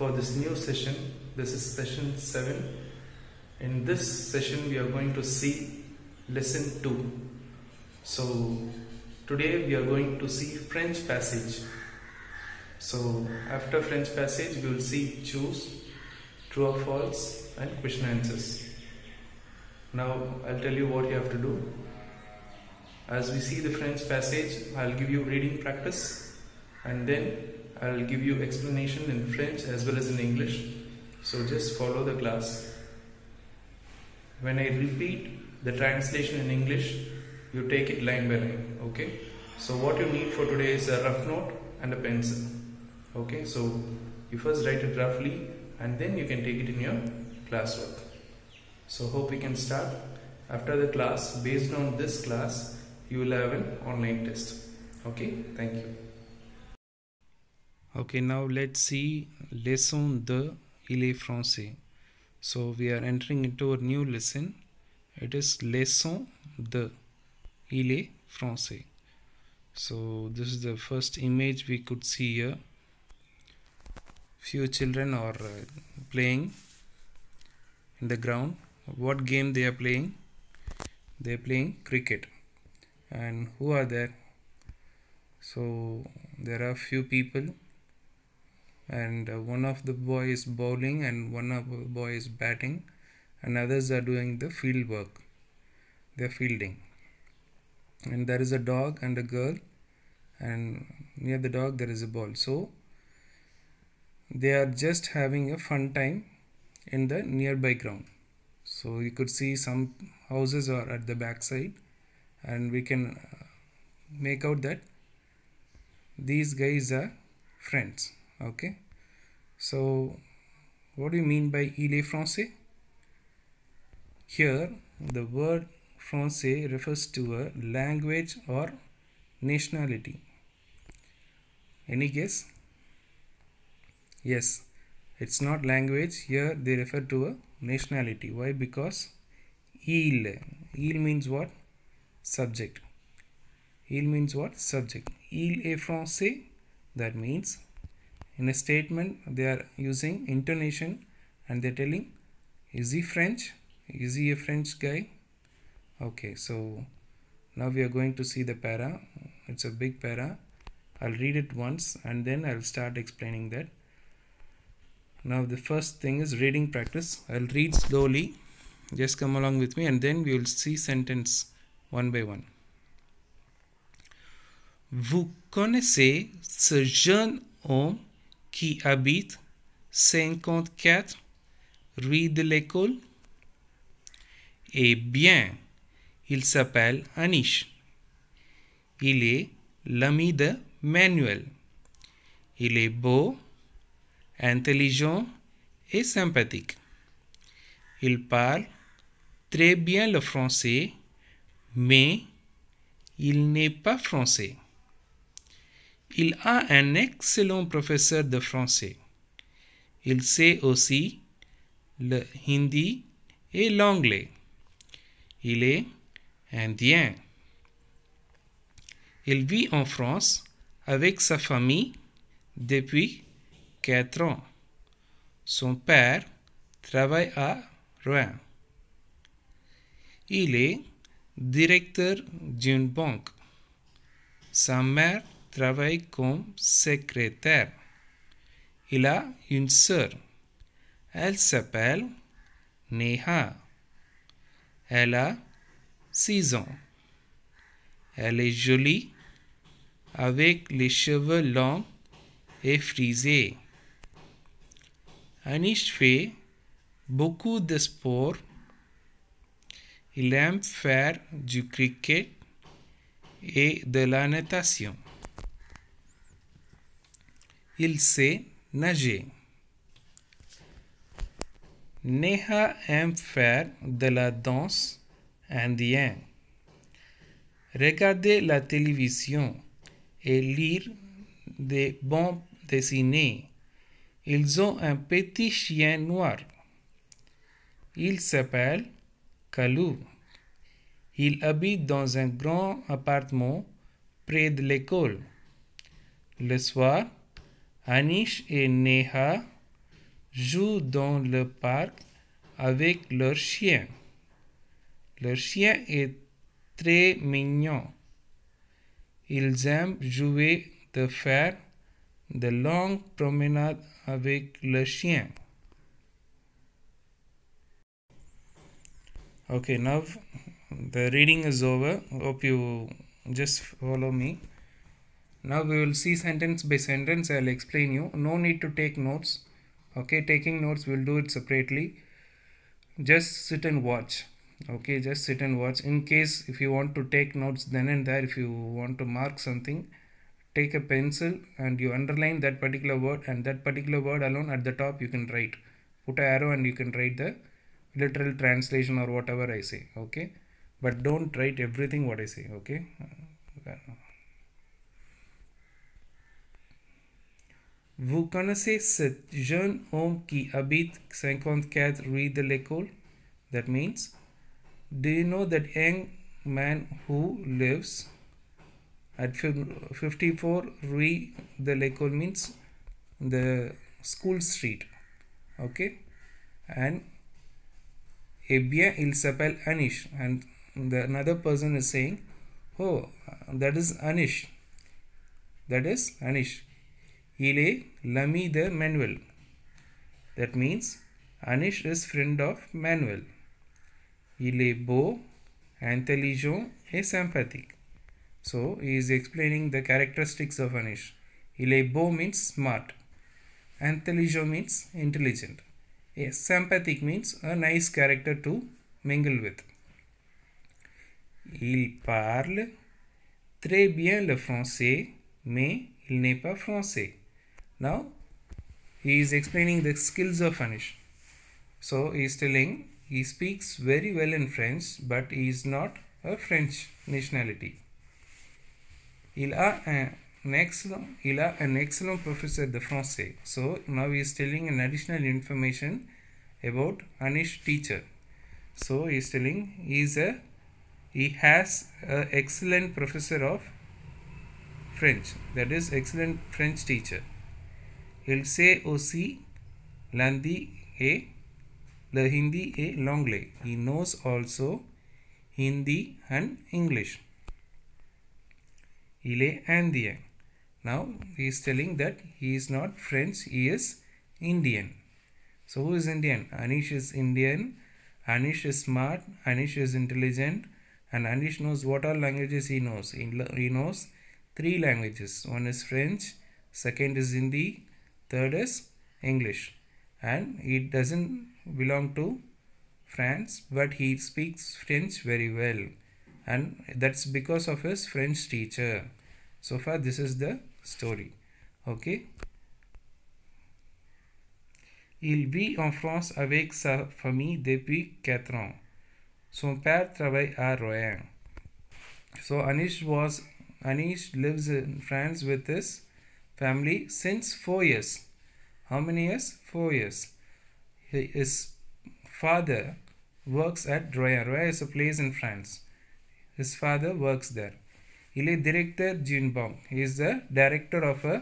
for this new session. This is session 7. In this session we are going to see lesson 2. So today we are going to see French passage. So after French passage we will see choose, true or false and question answers. Now I'll tell you what you have to do. As we see the French passage, I'll give you reading practice and then I'll give you explanation in French as well as in English. So just follow the class. When I repeat the translation in English, you take it line by line. Okay. So what you need for today is a rough note and a pencil. Okay. So you first write it roughly and then you can take it in your classwork. So hope we can start. After the class, based on this class, you will have an online test. Okay. Thank you okay now let's see lesson de il est français so we are entering into a new lesson it is lesson de il est français so this is the first image we could see here few children are uh, playing in the ground what game they are playing they are playing cricket and who are there so there are few people and uh, one of the boy is bowling and one of the boy is batting and others are doing the field work they're fielding and there is a dog and a girl and near the dog there is a ball so they are just having a fun time in the nearby ground so you could see some houses are at the backside and we can uh, make out that these guys are friends okay so what do you mean by il est français here the word français refers to a language or nationality any guess yes it's not language here they refer to a nationality why because il il means what subject il means what subject il est français that means in a statement they are using intonation and they're telling is he French? Is he a French guy? Okay, so now we are going to see the para. It's a big para. I'll read it once and then I'll start explaining that. Now the first thing is reading practice. I'll read slowly. Just come along with me and then we will see sentence one by one. Vous connaissez ce jeune homme qui habite 54 rue de l'école Eh bien, il s'appelle Anish. Il est l'ami de Manuel. Il est beau, intelligent et sympathique. Il parle très bien le français, mais il n'est pas français. Il a un excellent professeur de français. Il sait aussi le hindi et l'anglais. Il est indien. Il vit en France avec sa famille depuis 4 ans. Son père travaille à Rouen. Il est directeur d'une banque. Sa mère travaille comme secrétaire. Il a une sœur. Elle s'appelle Neha. Elle a 6 ans. Elle est jolie avec les cheveux longs et frisés. Anish fait beaucoup de sport. Il aime faire du cricket et de la natation il sait nager. Neha aime faire de la danse indienne. Regarder la télévision et lire des bons dessinés. Ils ont un petit chien noir. Il s'appelle Kalu. Il habite dans un grand appartement près de l'école. Le soir, Anish et Neha jouent dans le parc avec leur chien. Leur chien est très mignon. Ils aiment jouer de faire de longues promenades avec le chien. Okay, now the reading is over. Hope you just follow me. Now we will see sentence by sentence. I'll explain you. No need to take notes. Okay, taking notes, we'll do it separately. Just sit and watch. Okay, just sit and watch. In case if you want to take notes then and there, if you want to mark something, take a pencil and you underline that particular word and that particular word alone at the top you can write. Put an arrow and you can write the literal translation or whatever I say. Okay, but don't write everything what I say. Okay. Vous connaissez ce jeune homme qui habite 54 rue de l'école? That means, do you know that young man who lives at 54 rue de l'école means the school street. Okay. And eh bien, il s'appelle Anish. And the another person is saying, oh, that is Anish. That is Anish Il est l'ami de Manuel. That means Anish is friend of Manuel. Il est beau, intelligent et sympathique. So he is explaining the characteristics of Anish. Il est beau means smart. Intelligent means intelligent. A sympathic means a nice character to mingle with. Il parle très bien le français, mais il n'est pas français. Now he is explaining the skills of Anish. So he is telling he speaks very well in French, but he is not a French nationality. Il a un, an excellent, il a an excellent professor de français. So now he is telling an additional information about Anish teacher. So he is telling he is a he has an excellent professor of French. That is excellent French teacher. El C o C, Landi A, the Hindi A Longley. He knows also Hindi and English. Il est Now he is telling that he is not French, he is Indian. So who is Indian? Anish is Indian. Anish is smart. Anish is intelligent. And Anish knows what all languages he knows. He knows three languages. One is French, second is Hindi, Third is English and he doesn't belong to France but he speaks French very well and that's because of his French teacher. So far this is the story. Okay. Il vit en France avec sa famille depuis 4 ans. Son père travaille à Rouen. So Anish was Anish lives in France with his family since 4 years. How many years? 4 years. His father works at Roya. Roya is a place in France. His father works there. He is director d'une Bong. He is the director of a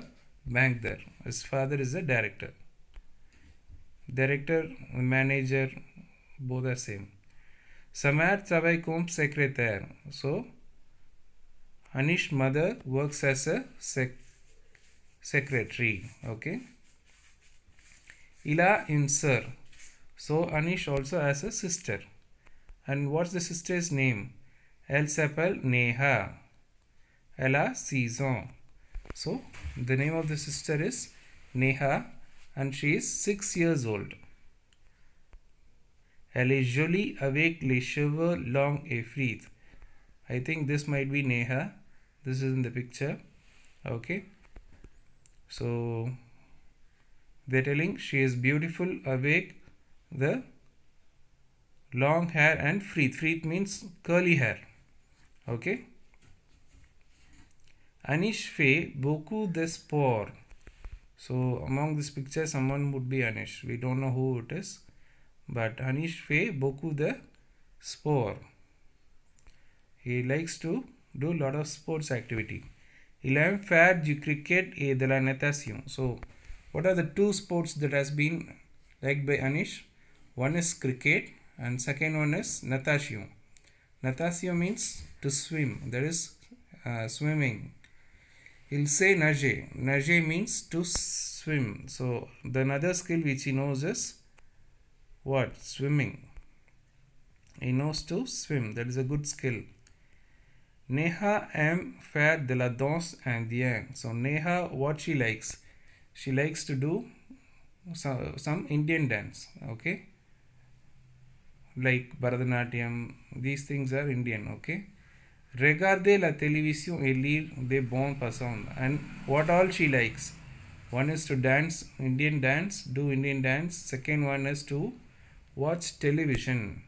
bank there. His father is the director. Director, manager, both are same. Samar travaille secretary. So, Anish's mother works as a sec secretary okay ila insar so anish also has a sister and what's the sister's name elle s'appelle neha elle season. so the name of the sister is neha and she is 6 years old elle est jolie avec les cheveux longs et frisés i think this might be neha this is in the picture okay so they're telling she is beautiful, awake, the long hair and free. Free means curly hair. Okay. Anish fe beaucoup d'espoir. So among this picture, someone would be Anish. We don't know who it is, but Anish fe boku the spore. He likes to do a lot of sports activity. 11 fair ju cricket e இதெல்லாம் natation. so what are the two sports that has been liked by Anish one is cricket and second one is natation. Natation means to swim that is uh, swimming he'll say nage nage means to swim so the another skill which he knows is what swimming he knows to swim that is a good skill Neha am faire de la danse indienne. So Neha, what she likes? She likes to do some, some Indian dance. Okay. Like Bharatanatyam. These things are Indian. Okay. Regarde la télévision et lire des bons passants. And what all she likes? One is to dance, Indian dance, do Indian dance. Second one is to watch television.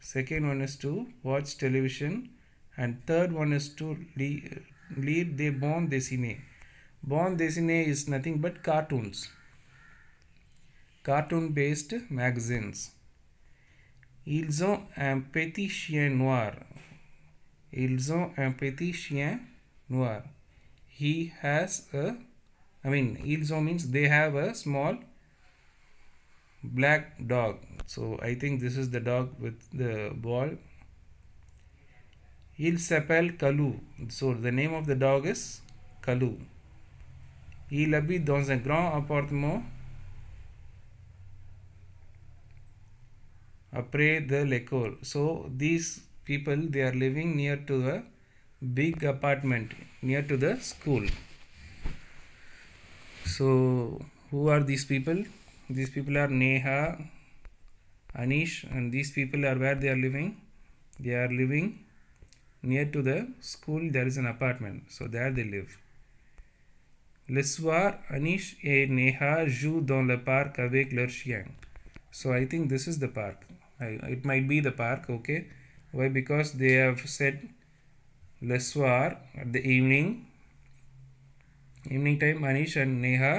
Second one is to watch television and third one is to lead, the bon dessinée bon dessinée is nothing but cartoons cartoon based magazines ils ont un petit chien noir ils ont un petit chien noir he has a I mean ils ont means they have a small black dog so I think this is the dog with the ball Il s'appelle Kalu. So the name of the dog is Kalu. Il habite dans un grand appartement après de l'école. So these people they are living near to the big apartment near to the school. So who are these people? These people are Neha, Anish and these people are where they are living? They are living near to the school there is an apartment so there they live Le soir, Anish et Neha jouent dans le parc avec leur chien. So I think this is the park. I, it might be the park, okay? Why? Because they have said le soir at the evening. Evening time, Anish and Neha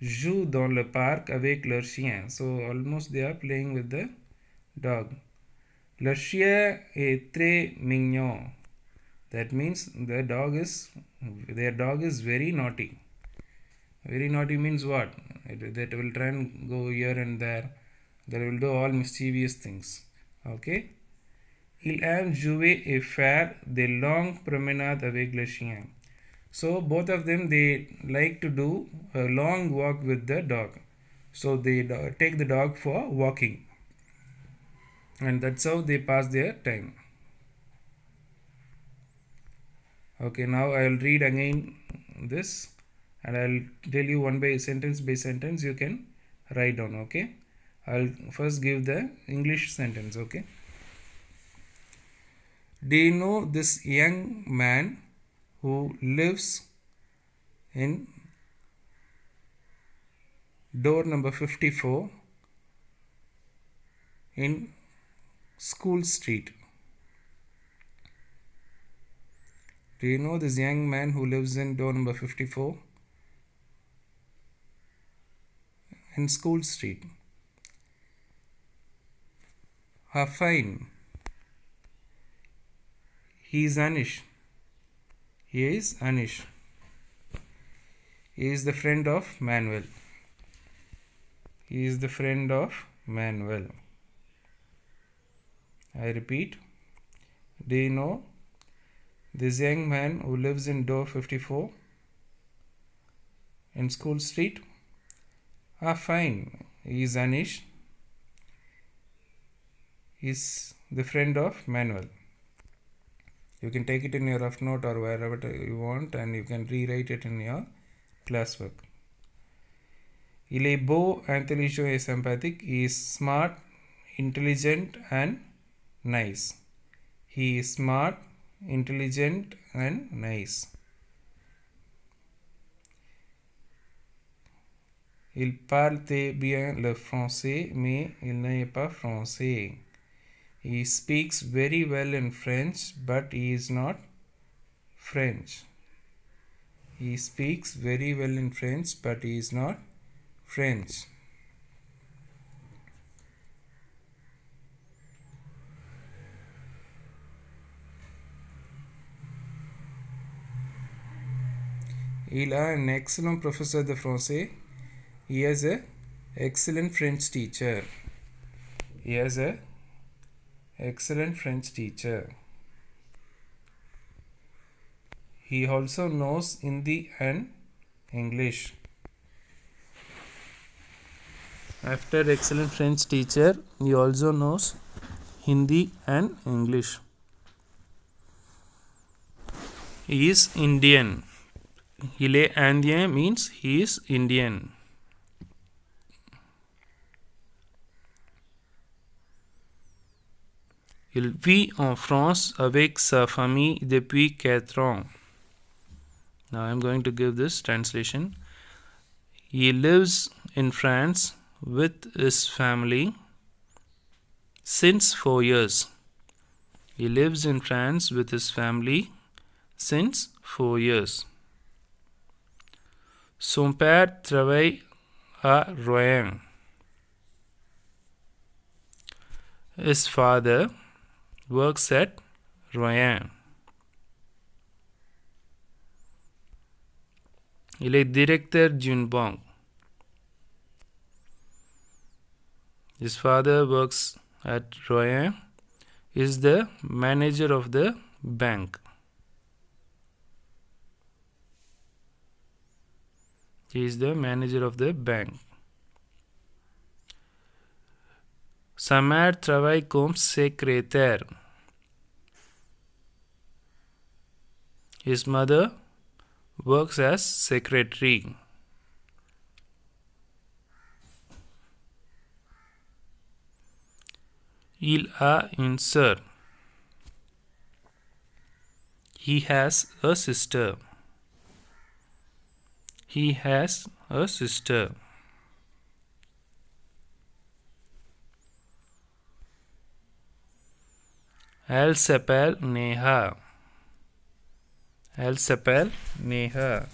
jouent dans le parc avec leur chien. So almost they are playing with the dog. Lucia très mignon. That means the dog is their dog is very naughty. Very naughty means what? It, that will try and go here and there. That will do all mischievous things. Okay. Il aime jouer et faire de longues promenades avec le chien. So both of them they like to do a long walk with the dog. So they take the dog for walking and that's how they pass their time okay now i'll read again this and i'll tell you one by sentence by sentence you can write down okay i'll first give the english sentence okay do you know this young man who lives in door number 54 in School Street. Do you know this young man who lives in door number 54? In School Street. Her fine. He is Anish. He is Anish. He is the friend of Manuel. He is the friend of Manuel. I repeat, do you know this young man who lives in door 54 in School Street? Ah, fine. He is Anish. He is the friend of Manuel. You can take it in your rough note or wherever you want and you can rewrite it in your classwork. Il est beau, intelligent et sympathique. He is smart, intelligent and nice. He is smart, intelligent and nice. Il parle bien le français, mais il n'est pas français. He speaks very well in French, but he is not French. He speaks very well in French, but he is not French. Il a un excellent professeur de français. He has an excellent French teacher. He has an excellent French teacher. He also knows Hindi and English. After excellent French teacher, he also knows Hindi and English. He is Indian il est indien means he is Indian. Il vit en France avec sa famille depuis 4 ans. Now I am going to give this translation. He lives in France with his family since 4 years. He lives in France with his family since 4 years. Son père travaille à Rouen. His father works at Rouen. Il est directeur d'une banque. His father works at Rouen. He is the manager of the bank. he is the manager of the bank Samar travaille comme secrétaire. His mother works as secretary. Il a une sœur. He has a sister. He has a sister. Elle s'appelle Neha. Elle s'appelle Neha.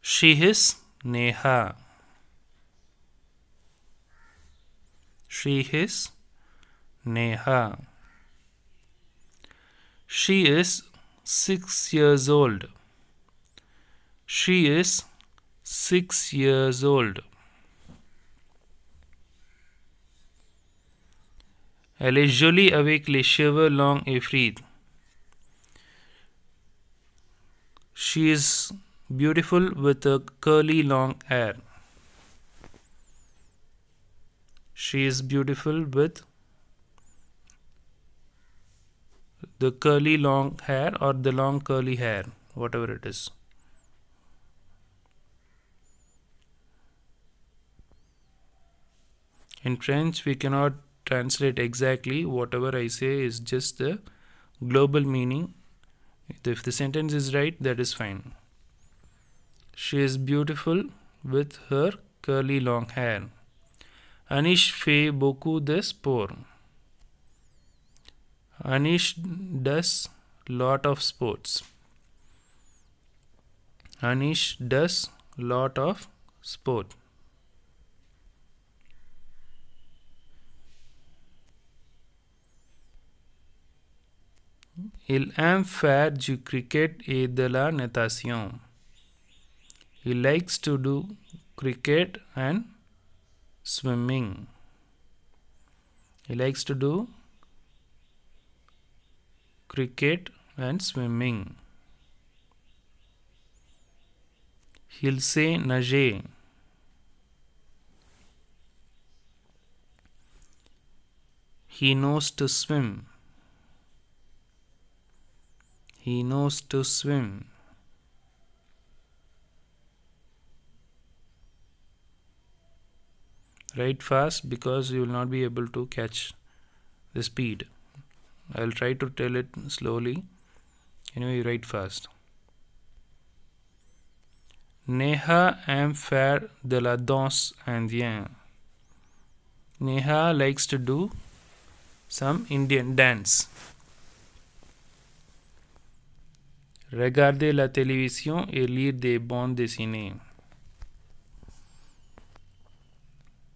She is Neha. She is Neha. She is six years old. She is 6 years old. Elle est jolie avec les cheveux longs et frites. She is beautiful with a curly long hair. She is beautiful with the curly long hair or the long curly hair, whatever it is. in French we cannot translate exactly whatever I say is just the global meaning if the sentence is right that is fine she is beautiful with her curly long hair Anish fe beaucoup de sport Anish does lot of sports Anish does lot of sport Il aime faire du cricket et de la natation. He likes to do cricket and swimming. He likes to do cricket and swimming. He'll say nager. He knows to swim. He knows to swim. Write fast because you will not be able to catch the speed. I will try to tell it slowly. Anyway, write fast. Neha aime faire de la danse indienne. Neha likes to do some Indian dance. regarder la télévision et lire des bandes dessinées.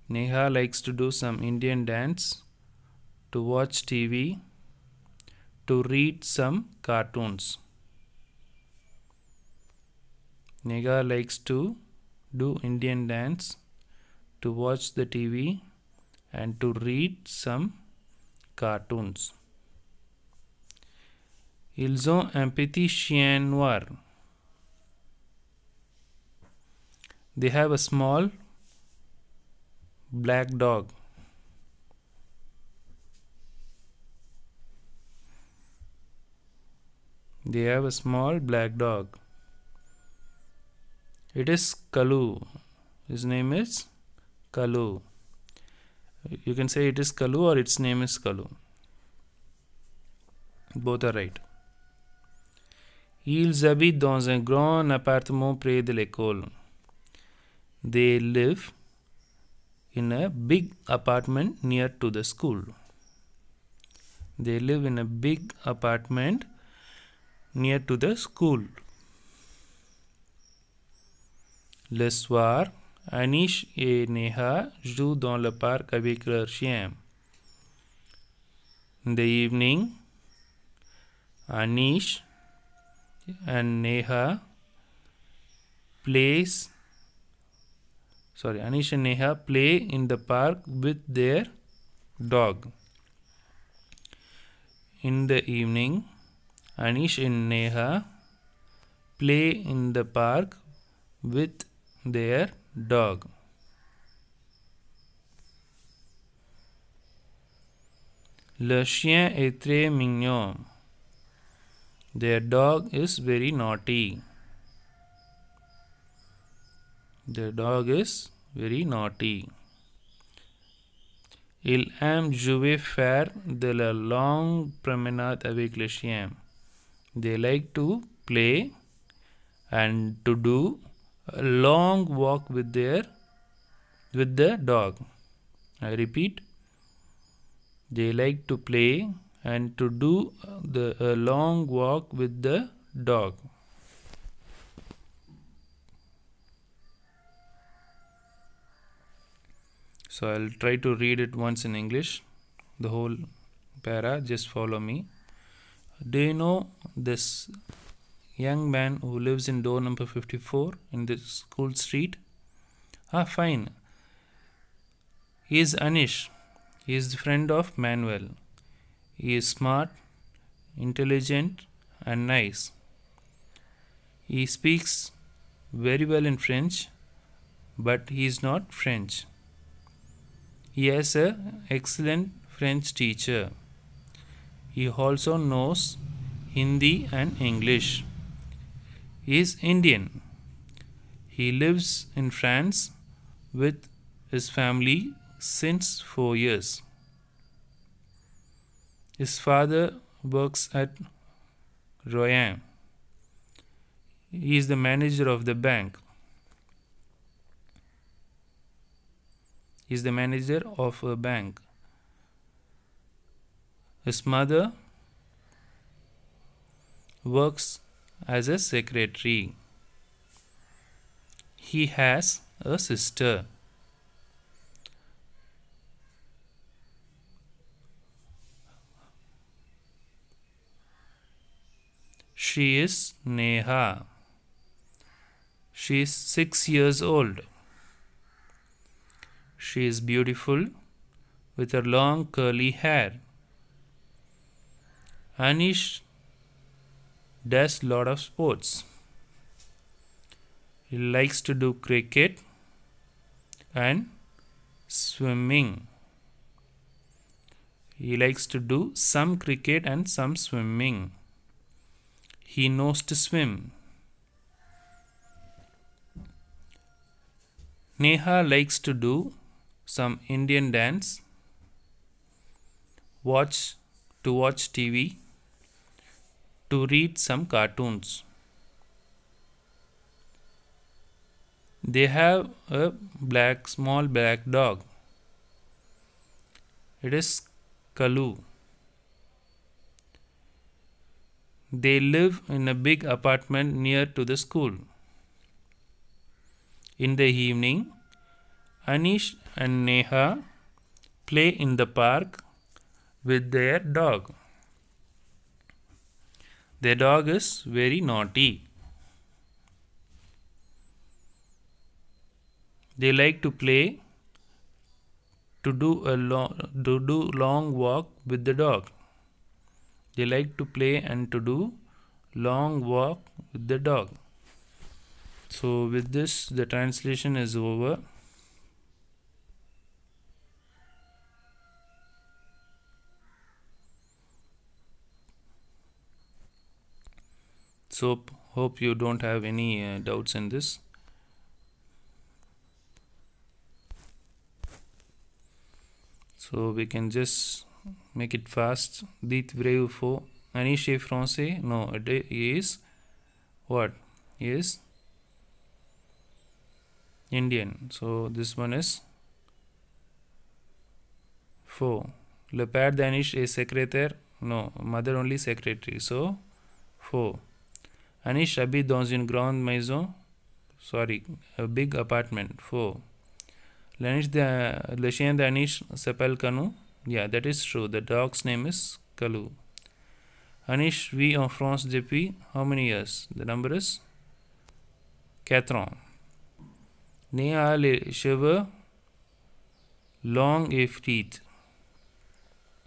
Neha likes to do some Indian dance, to watch TV, to read some cartoons. Neha likes to do Indian dance, to watch the TV, and to read some cartoons. Ils ont un petit chien noir. They have a small black dog. They have a small black dog. It is Kalu. His name is Kalu. You can say it is Kalu or its name is Kalu. Both are right. Ils habitent dans un grand appartement près de l'école. They live in a big apartment near to the school. They live in a big apartment near to the school. Le soir, Anish et Neha jouent dans le parc avec leur chien. In the evening, Anish and Neha plays sorry Anish and Neha play in the park with their dog. In the evening Anish and Neha play in the park with their dog. Le chien est très mignon. Their dog is very naughty. Their dog is very naughty. Il aime jouer faire de la longue promenade avec le chien. They like to play and to do a long walk with their with the dog. I repeat, they like to play and to do uh, the a long walk with the dog. So I'll try to read it once in English, the whole para, just follow me. Do you know this young man who lives in door number 54 in the school street? Ah, fine. He is Anish. He is the friend of Manuel. He is smart, intelligent and nice. He speaks very well in French, but he is not French. He has an excellent French teacher. He also knows Hindi and English. He is Indian. He lives in France with his family since four years. His father works at Royan. He is the manager of the bank. He is the manager of a bank. His mother works as a secretary. He has a sister. She is Neha. She is 6 years old. She is beautiful with her long curly hair. Anish does lot of sports. He likes to do cricket and swimming. He likes to do some cricket and some swimming. He knows to swim. Neha likes to do some Indian dance, watch to watch TV, to read some cartoons. They have a black small black dog. It is Kalu. They live in a big apartment near to the school. In the evening, Anish and Neha play in the park with their dog. Their dog is very naughty. They like to play to do a long, to do long walk with the dog. They like to play and to do long walk with the dog. So with this the translation is over. So hope you don't have any uh, doubts in this. So we can just make it fast dit vrev Any chef français no it is what is indian so this one is four. le père danish is secrétaire no mother only secretary so four. anish habite dans une grande maison sorry a big apartment fo le chien d'anish s'appelle canou yeah, that is true. The dog's name is Kalu. Anish V en France depuis how many years? The number is 4 Né Néa a les cheveux longs et frites.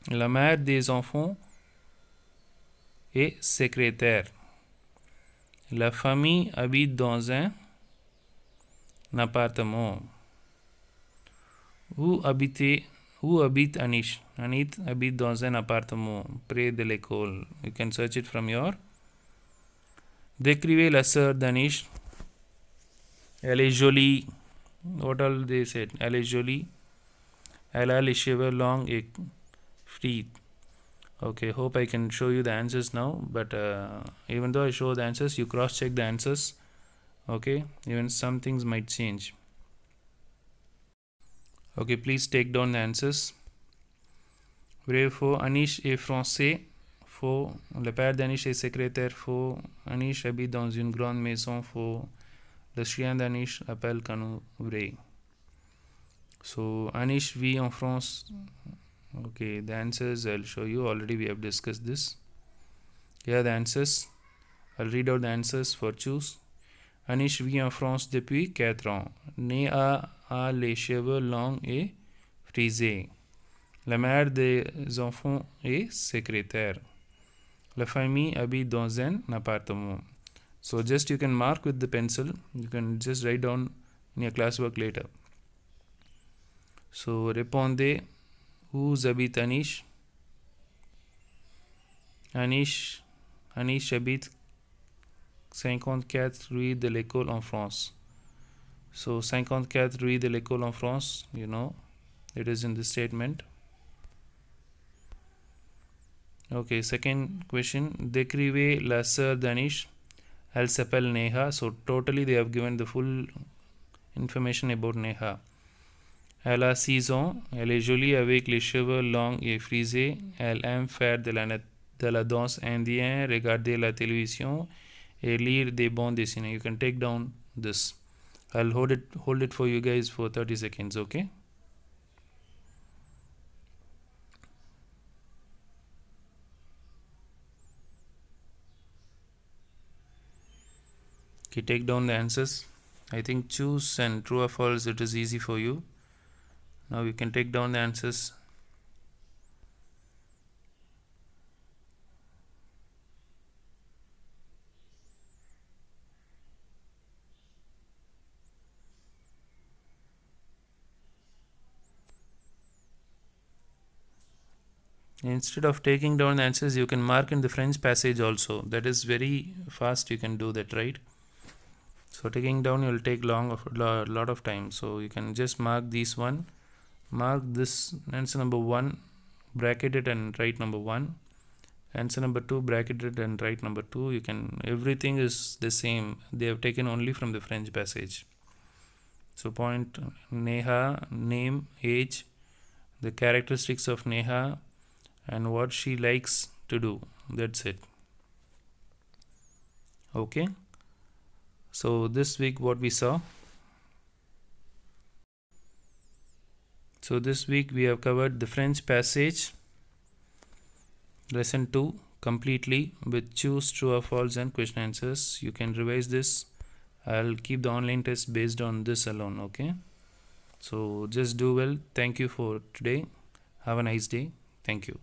La mère des enfants est secrétaire. La famille habite dans un appartement. Où habitez-vous who Abit Anish? Anit Abit Donzen Apartamo. Uh, Pre de l'école. You can search it from your. Décrivez la sœur d'Anish. Elle est jolie. What all they said? Elle est jolie. Elle a les cheveux longs et free. Okay, hope I can show you the answers now. But uh, even though I show the answers, you cross check the answers. Okay, even some things might change. Okay, please take down the answers. Brave faut Anish est français. Faut le père d'Anish est secrétaire. Faut Anish habite dans une grande maison. Faut le chien d'Anish appelle Canou Bray. So Anish vit en France. Okay, the answers I'll show you. Already we have discussed this. Here are the answers. I'll read out the answers for choose. Anish vit en France depuis 4 ans. Né à à les cheveux longs et frisés. La mère des enfants est secrétaire. La famille habite dans un appartement. So just you can mark with the pencil. You can just write down in your classwork later. So répondez où habite Anish? Anish, Anish habite 54 rue de l'école en France. So 54 Rue de l'École en France, you know, it is in this statement. Okay, second question. Décrivez la sœur Danish. Elle s'appelle Neha. So totally they have given the full information about Neha. Elle a 6 ans. Elle est jolie avec les cheveux longs et frisés. Elle aime faire de la, de la danse indienne, regarder la télévision et lire des bandes dessinées. You can take down this. I'll hold it hold it for you guys for 30 seconds okay okay take down the answers I think choose and true or false it is easy for you now you can take down the answers instead of taking down the answers you can mark in the French passage also that is very fast you can do that right so taking down you will take long of lot of time so you can just mark this one mark this answer number one bracket it and write number one answer number two bracket it and write number two you can everything is the same they have taken only from the French passage so point Neha name age the characteristics of Neha and what she likes to do that's it okay so this week what we saw so this week we have covered the French passage lesson 2 completely with choose true or false and question answers you can revise this I'll keep the online test based on this alone okay so just do well thank you for today have a nice day thank you